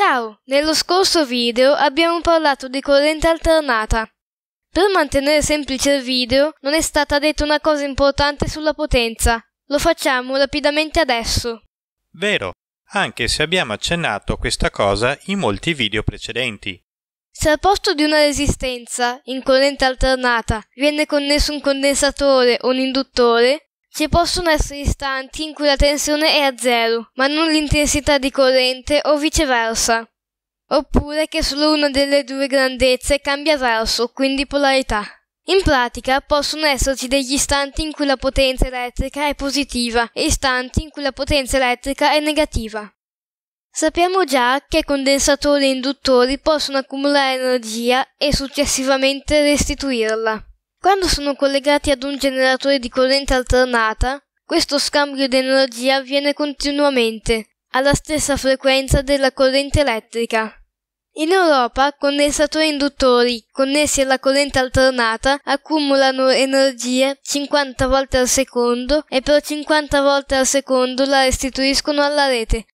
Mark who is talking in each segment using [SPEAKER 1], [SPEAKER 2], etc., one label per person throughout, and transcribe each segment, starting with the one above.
[SPEAKER 1] Ciao! Nello scorso video abbiamo parlato di corrente alternata. Per mantenere semplice il video non è stata detta una cosa importante sulla potenza. Lo facciamo rapidamente adesso.
[SPEAKER 2] Vero, anche se abbiamo accennato questa cosa in molti video precedenti.
[SPEAKER 1] Se al posto di una resistenza in corrente alternata viene connesso un condensatore o un induttore, ci possono essere istanti in cui la tensione è a zero, ma non l'intensità di corrente o viceversa. Oppure che solo una delle due grandezze cambia verso, quindi polarità. In pratica possono esserci degli istanti in cui la potenza elettrica è positiva e istanti in cui la potenza elettrica è negativa. Sappiamo già che condensatori e induttori possono accumulare energia e successivamente restituirla. Quando sono collegati ad un generatore di corrente alternata, questo scambio di energia avviene continuamente, alla stessa frequenza della corrente elettrica. In Europa, condensatori induttori connessi alla corrente alternata accumulano energie 50 volte al secondo e per 50 volte al secondo la restituiscono alla rete,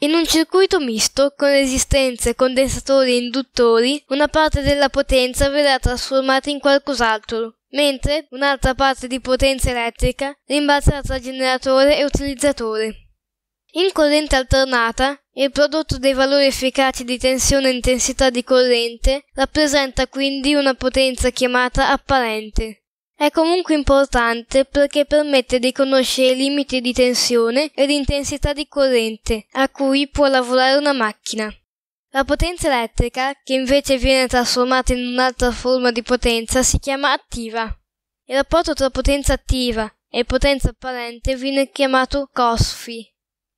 [SPEAKER 1] in un circuito misto, con resistenze, condensatori e induttori, una parte della potenza verrà trasformata in qualcos'altro, mentre un'altra parte di potenza elettrica rimbalzerà tra generatore e utilizzatore. In corrente alternata, il prodotto dei valori efficaci di tensione e intensità di corrente rappresenta quindi una potenza chiamata apparente. È comunque importante perché permette di conoscere i limiti di tensione ed intensità di corrente a cui può lavorare una macchina. La potenza elettrica, che invece viene trasformata in un'altra forma di potenza, si chiama attiva. Il rapporto tra potenza attiva e potenza apparente viene chiamato COSFI,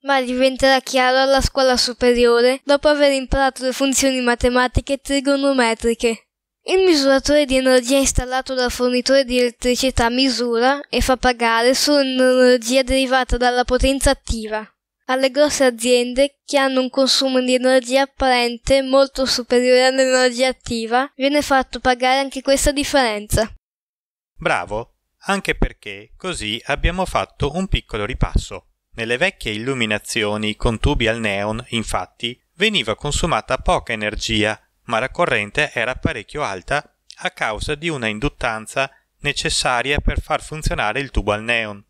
[SPEAKER 1] ma diventerà chiaro alla scuola superiore dopo aver imparato le funzioni matematiche trigonometriche. Il misuratore di energia installato dal fornitore di elettricità misura e fa pagare solo l'energia derivata dalla potenza attiva alle grosse aziende che hanno un consumo di energia apparente molto superiore all'energia attiva, viene fatto pagare anche questa differenza.
[SPEAKER 2] Bravo, anche perché così abbiamo fatto un piccolo ripasso. Nelle vecchie illuminazioni con tubi al neon, infatti, veniva consumata poca energia ma la corrente era parecchio alta a causa di una induttanza necessaria per far funzionare il tubo al neon.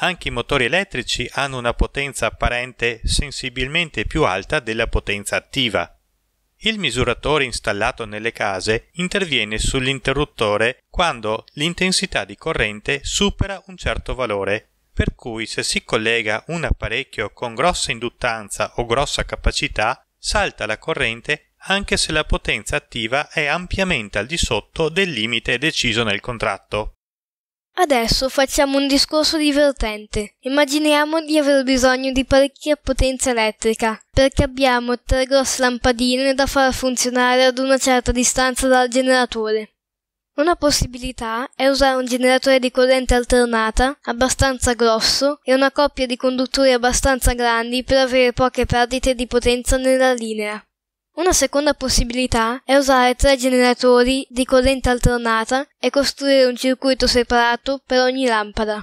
[SPEAKER 2] Anche i motori elettrici hanno una potenza apparente sensibilmente più alta della potenza attiva. Il misuratore installato nelle case interviene sull'interruttore quando l'intensità di corrente supera un certo valore, per cui se si collega un apparecchio con grossa induttanza o grossa capacità, salta la corrente anche se la potenza attiva è ampiamente al di sotto del limite deciso nel contratto.
[SPEAKER 1] Adesso facciamo un discorso divertente. Immaginiamo di aver bisogno di parecchia potenza elettrica, perché abbiamo tre grosse lampadine da far funzionare ad una certa distanza dal generatore. Una possibilità è usare un generatore di corrente alternata abbastanza grosso e una coppia di conduttori abbastanza grandi per avere poche perdite di potenza nella linea. Una seconda possibilità è usare tre generatori di corrente alternata e costruire un circuito separato per ogni lampada.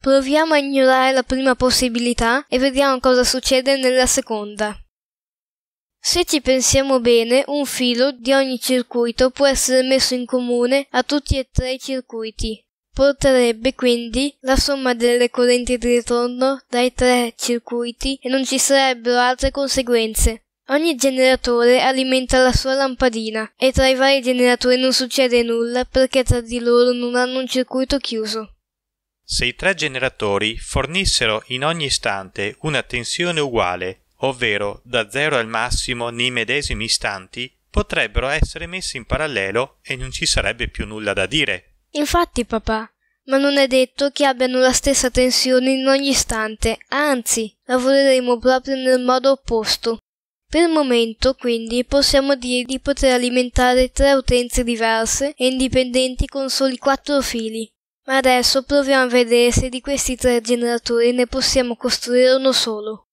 [SPEAKER 1] Proviamo a ignorare la prima possibilità e vediamo cosa succede nella seconda. Se ci pensiamo bene, un filo di ogni circuito può essere messo in comune a tutti e tre i circuiti. Porterebbe quindi la somma delle correnti di ritorno dai tre circuiti e non ci sarebbero altre conseguenze. Ogni generatore alimenta la sua lampadina e tra i vari generatori non succede nulla perché tra di loro non hanno un circuito chiuso.
[SPEAKER 2] Se i tre generatori fornissero in ogni istante una tensione uguale, ovvero da zero al massimo nei medesimi istanti, potrebbero essere messi in parallelo e non ci sarebbe più nulla da dire.
[SPEAKER 1] Infatti, papà, ma non è detto che abbiano la stessa tensione in ogni istante, anzi, lavoreremo proprio nel modo opposto. Per il momento, quindi, possiamo dire di poter alimentare tre utenze diverse e indipendenti con soli quattro fili. Ma adesso proviamo a vedere se di questi tre generatori ne possiamo costruire uno solo.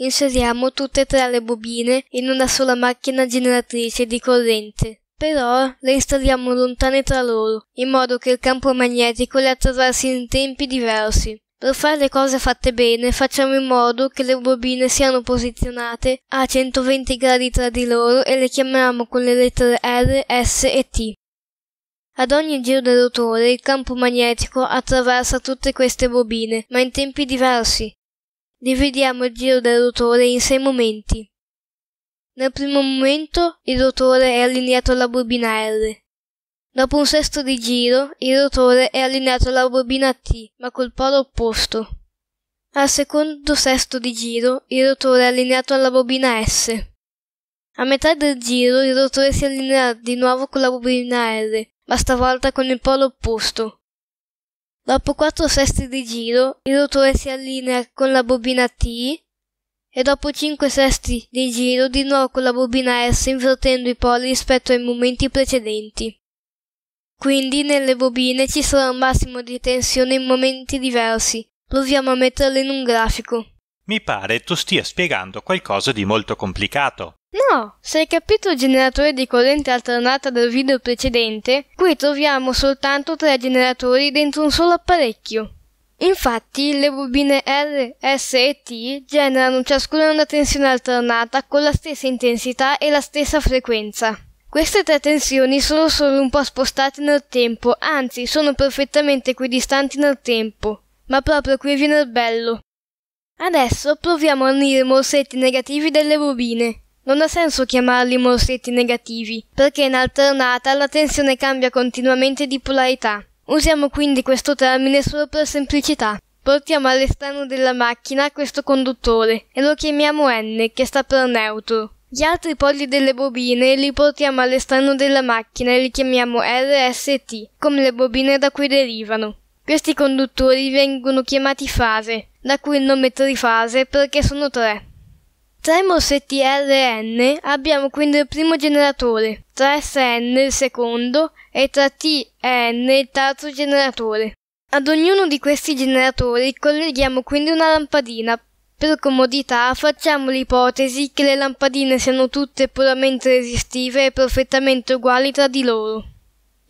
[SPEAKER 1] Inseriamo tutte e tre le bobine in una sola macchina generatrice di corrente. Però le installiamo lontane tra loro, in modo che il campo magnetico le attraversi in tempi diversi. Per fare le cose fatte bene facciamo in modo che le bobine siano posizionate a 120 gradi tra di loro e le chiamiamo con le lettere R, S e T. Ad ogni giro del rotore il campo magnetico attraversa tutte queste bobine, ma in tempi diversi. Dividiamo il giro del rotore in sei momenti. Nel primo momento il rotore è allineato alla bobina R, Dopo un sesto di giro, il rotore è allineato alla bobina T, ma col polo opposto. Al secondo sesto di giro, il rotore è allineato alla bobina S. A metà del giro, il rotore si allinea di nuovo con la bobina R, ma stavolta con il polo opposto. Dopo quattro sesti di giro, il rotore si allinea con la bobina T e dopo cinque sesti di giro di nuovo con la bobina S invertendo i poli rispetto ai momenti precedenti. Quindi nelle bobine ci sarà un massimo di tensione in momenti diversi. Proviamo a metterle in un grafico.
[SPEAKER 2] Mi pare tu stia spiegando qualcosa di molto complicato.
[SPEAKER 1] No, se hai capito il generatore di corrente alternata del video precedente, qui troviamo soltanto tre generatori dentro un solo apparecchio. Infatti le bobine R, S e T generano ciascuna una tensione alternata con la stessa intensità e la stessa frequenza. Queste tre tensioni sono solo un po' spostate nel tempo, anzi sono perfettamente equidistanti nel tempo. Ma proprio qui viene il bello. Adesso proviamo a unire i morsetti negativi delle bobine. Non ha senso chiamarli morsetti negativi, perché in alternata la tensione cambia continuamente di polarità. Usiamo quindi questo termine solo per semplicità. Portiamo all'esterno della macchina questo conduttore e lo chiamiamo N, che sta per neutro. Gli altri polli delle bobine li portiamo all'esterno della macchina e li chiamiamo RST, come le bobine da cui derivano. Questi conduttori vengono chiamati fase, da cui il nome trifase perché sono tre. Tra i morsetti RN abbiamo quindi il primo generatore, tra sn il secondo e 3TN il terzo generatore. Ad ognuno di questi generatori colleghiamo quindi una lampadina per comodità facciamo l'ipotesi che le lampadine siano tutte puramente resistive e perfettamente uguali tra di loro.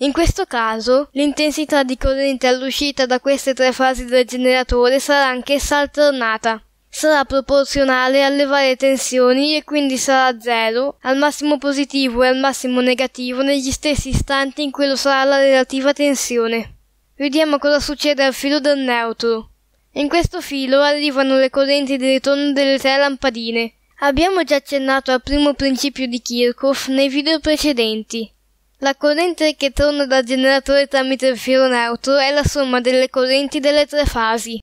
[SPEAKER 1] In questo caso, l'intensità di corrente all'uscita da queste tre fasi del generatore sarà anch'essa alternata. Sarà proporzionale alle varie tensioni e quindi sarà zero, al massimo positivo e al massimo negativo negli stessi istanti in cui lo sarà la relativa tensione. Vediamo cosa succede al filo del neutro. In questo filo arrivano le correnti di ritorno delle tre lampadine. Abbiamo già accennato al primo principio di Kirchhoff nei video precedenti. La corrente che torna dal generatore tramite il filo neutro è la somma delle correnti delle tre fasi.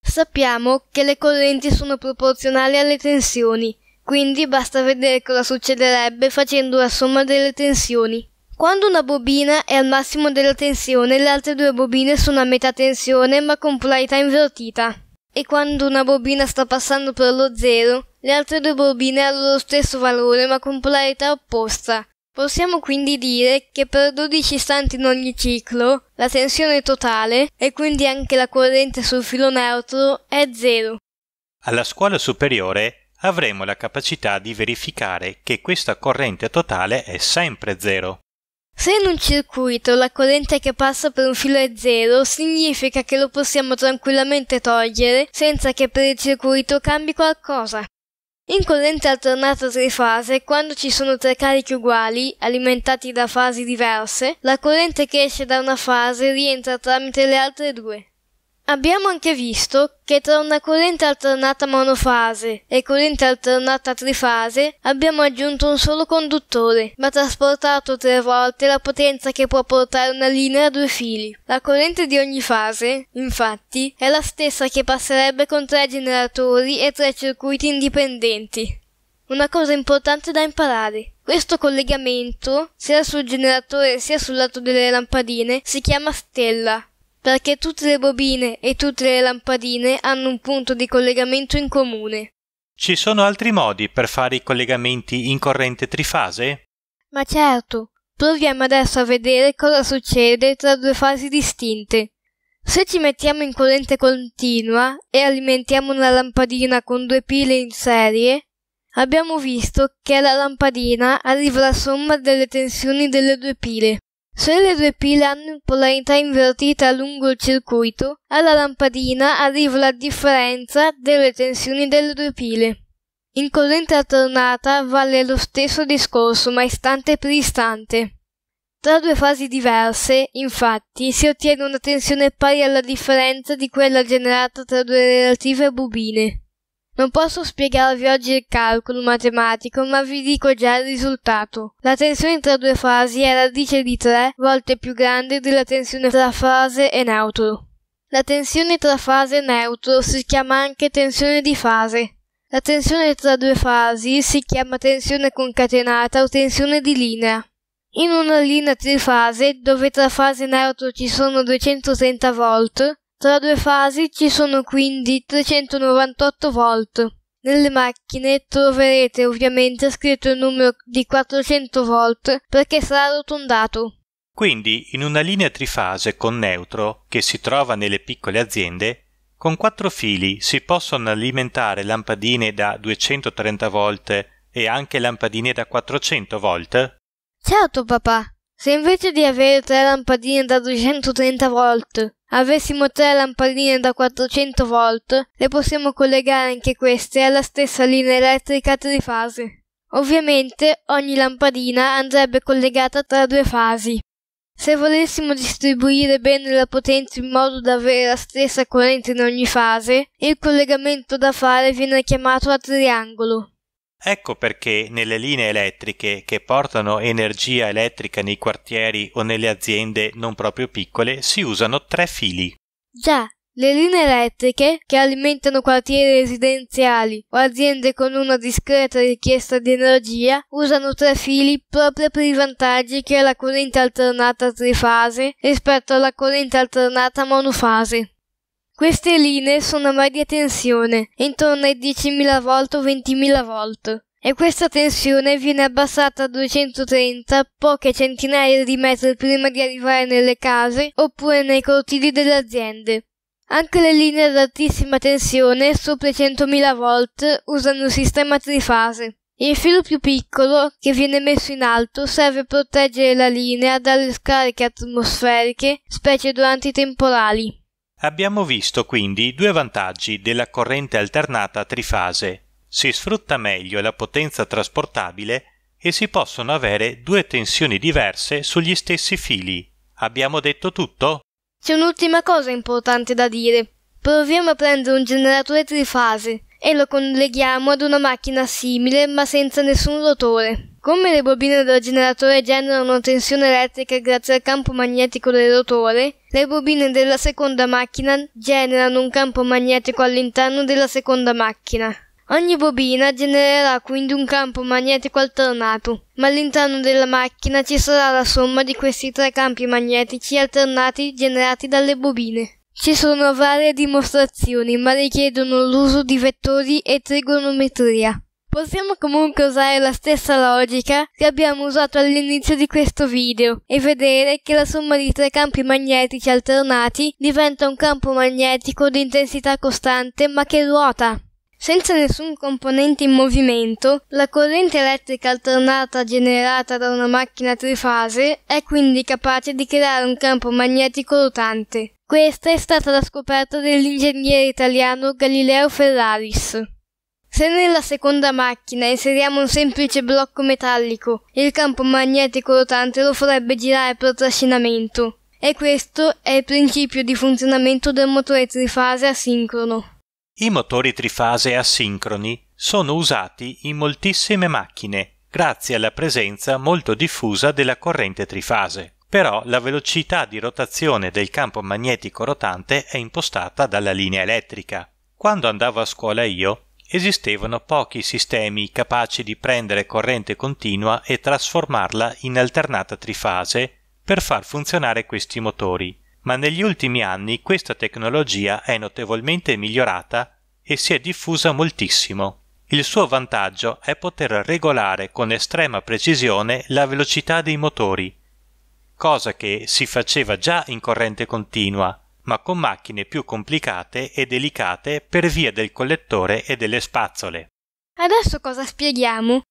[SPEAKER 1] Sappiamo che le correnti sono proporzionali alle tensioni, quindi basta vedere cosa succederebbe facendo la somma delle tensioni. Quando una bobina è al massimo della tensione, le altre due bobine sono a metà tensione ma con polarità invertita. E quando una bobina sta passando per lo zero, le altre due bobine hanno lo stesso valore ma con polarità opposta. Possiamo quindi dire che per 12 istanti in ogni ciclo la tensione totale e quindi anche la corrente sul filo neutro è zero.
[SPEAKER 2] Alla scuola superiore avremo la capacità di verificare che questa corrente totale è sempre zero.
[SPEAKER 1] Se in un circuito la corrente che passa per un filo è zero, significa che lo possiamo tranquillamente togliere senza che per il circuito cambi qualcosa. In corrente alternata trifase, quando ci sono tre carichi uguali, alimentati da fasi diverse, la corrente che esce da una fase rientra tramite le altre due. Abbiamo anche visto che tra una corrente alternata monofase e corrente alternata trifase abbiamo aggiunto un solo conduttore, ma trasportato tre volte la potenza che può portare una linea a due fili. La corrente di ogni fase, infatti, è la stessa che passerebbe con tre generatori e tre circuiti indipendenti. Una cosa importante da imparare. Questo collegamento, sia sul generatore sia sul lato delle lampadine, si chiama stella perché tutte le bobine e tutte le lampadine hanno un punto di collegamento in comune.
[SPEAKER 2] Ci sono altri modi per fare i collegamenti in corrente trifase?
[SPEAKER 1] Ma certo, proviamo adesso a vedere cosa succede tra due fasi distinte. Se ci mettiamo in corrente continua e alimentiamo una lampadina con due pile in serie, abbiamo visto che alla lampadina arriva la somma delle tensioni delle due pile. Se le due pile hanno polarità invertita lungo il circuito, alla lampadina arriva la differenza delle tensioni delle due pile. In corrente alternata vale lo stesso discorso ma istante per istante. Tra due fasi diverse, infatti, si ottiene una tensione pari alla differenza di quella generata tra due relative bobine. Non posso spiegarvi oggi il calcolo matematico, ma vi dico già il risultato. La tensione tra due fasi è radice di 3 volte più grande della tensione tra fase e neutro. La tensione tra fase e neutro si chiama anche tensione di fase. La tensione tra due fasi si chiama tensione concatenata o tensione di linea. In una linea trifase, dove tra fase e neutro ci sono 230 volt, tra due fasi ci sono quindi 398 volt. Nelle macchine troverete ovviamente scritto il numero di 400 volt perché sarà arrotondato.
[SPEAKER 2] Quindi in una linea trifase con neutro che si trova nelle piccole aziende, con quattro fili si possono alimentare lampadine da 230 volt e anche lampadine da 400 volt?
[SPEAKER 1] Certo papà, se invece di avere tre lampadine da 230 volt Avessimo tre lampadine da 400 volt, le possiamo collegare anche queste alla stessa linea elettrica trifase. Ovviamente ogni lampadina andrebbe collegata tra due fasi. Se volessimo distribuire bene la potenza in modo da avere la stessa corrente in ogni fase, il collegamento da fare viene chiamato a triangolo.
[SPEAKER 2] Ecco perché nelle linee elettriche che portano energia elettrica nei quartieri o nelle aziende non proprio piccole si usano tre fili.
[SPEAKER 1] Già, le linee elettriche, che alimentano quartieri residenziali o aziende con una discreta richiesta di energia, usano tre fili proprio per i vantaggi che ha la corrente alternata trifase rispetto alla corrente alternata monofase. Queste linee sono a media tensione, intorno ai 10.000 V o 20.000 V, e questa tensione viene abbassata a 230 poche centinaia di metri prima di arrivare nelle case oppure nei cortili delle aziende. Anche le linee ad altissima tensione, sopra i 100.000 V, usano un sistema trifase. Il filo più piccolo, che viene messo in alto, serve a proteggere la linea dalle scariche atmosferiche, specie durante i temporali.
[SPEAKER 2] Abbiamo visto quindi due vantaggi della corrente alternata trifase. Si sfrutta meglio la potenza trasportabile e si possono avere due tensioni diverse sugli stessi fili. Abbiamo detto tutto?
[SPEAKER 1] C'è un'ultima cosa importante da dire. Proviamo a prendere un generatore trifase e lo colleghiamo ad una macchina simile ma senza nessun rotore. Come le bobine del generatore generano tensione elettrica grazie al campo magnetico del rotore, le bobine della seconda macchina generano un campo magnetico all'interno della seconda macchina. Ogni bobina genererà quindi un campo magnetico alternato, ma all'interno della macchina ci sarà la somma di questi tre campi magnetici alternati generati dalle bobine. Ci sono varie dimostrazioni, ma richiedono l'uso di vettori e trigonometria. Possiamo comunque usare la stessa logica che abbiamo usato all'inizio di questo video e vedere che la somma di tre campi magnetici alternati diventa un campo magnetico di intensità costante ma che ruota. Senza nessun componente in movimento, la corrente elettrica alternata generata da una macchina trifase è quindi capace di creare un campo magnetico rotante. Questa è stata la scoperta dell'ingegnere italiano Galileo Ferraris. Se nella seconda macchina inseriamo un semplice blocco metallico, il campo magnetico rotante lo farebbe girare per trascinamento. E questo è il principio di funzionamento del motore trifase asincrono.
[SPEAKER 2] I motori trifase asincroni sono usati in moltissime macchine, grazie alla presenza molto diffusa della corrente trifase però la velocità di rotazione del campo magnetico rotante è impostata dalla linea elettrica. Quando andavo a scuola io, esistevano pochi sistemi capaci di prendere corrente continua e trasformarla in alternata trifase per far funzionare questi motori, ma negli ultimi anni questa tecnologia è notevolmente migliorata e si è diffusa moltissimo. Il suo vantaggio è poter regolare con estrema precisione la velocità dei motori, cosa che si faceva già in corrente continua, ma con macchine più complicate e delicate per via del collettore e delle spazzole.
[SPEAKER 1] Adesso cosa spieghiamo?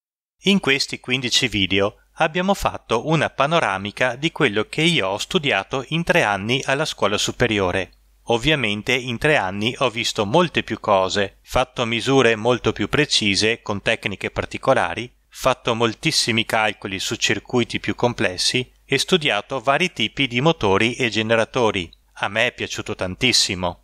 [SPEAKER 2] In questi 15 video abbiamo fatto una panoramica di quello che io ho studiato in tre anni alla scuola superiore. Ovviamente in tre anni ho visto molte più cose, fatto misure molto più precise con tecniche particolari, fatto moltissimi calcoli su circuiti più complessi e studiato vari tipi di motori e generatori. A me è piaciuto tantissimo.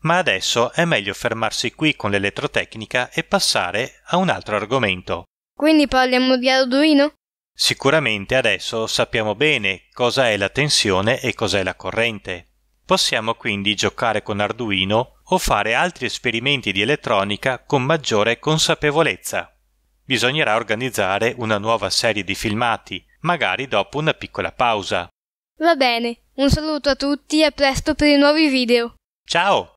[SPEAKER 2] Ma adesso è meglio fermarsi qui con l'elettrotecnica e passare a un altro argomento.
[SPEAKER 1] Quindi parliamo di Arduino?
[SPEAKER 2] Sicuramente adesso sappiamo bene cosa è la tensione e cos'è la corrente. Possiamo quindi giocare con Arduino o fare altri esperimenti di elettronica con maggiore consapevolezza. Bisognerà organizzare una nuova serie di filmati magari dopo una piccola pausa.
[SPEAKER 1] Va bene, un saluto a tutti e a presto per i nuovi video.
[SPEAKER 2] Ciao!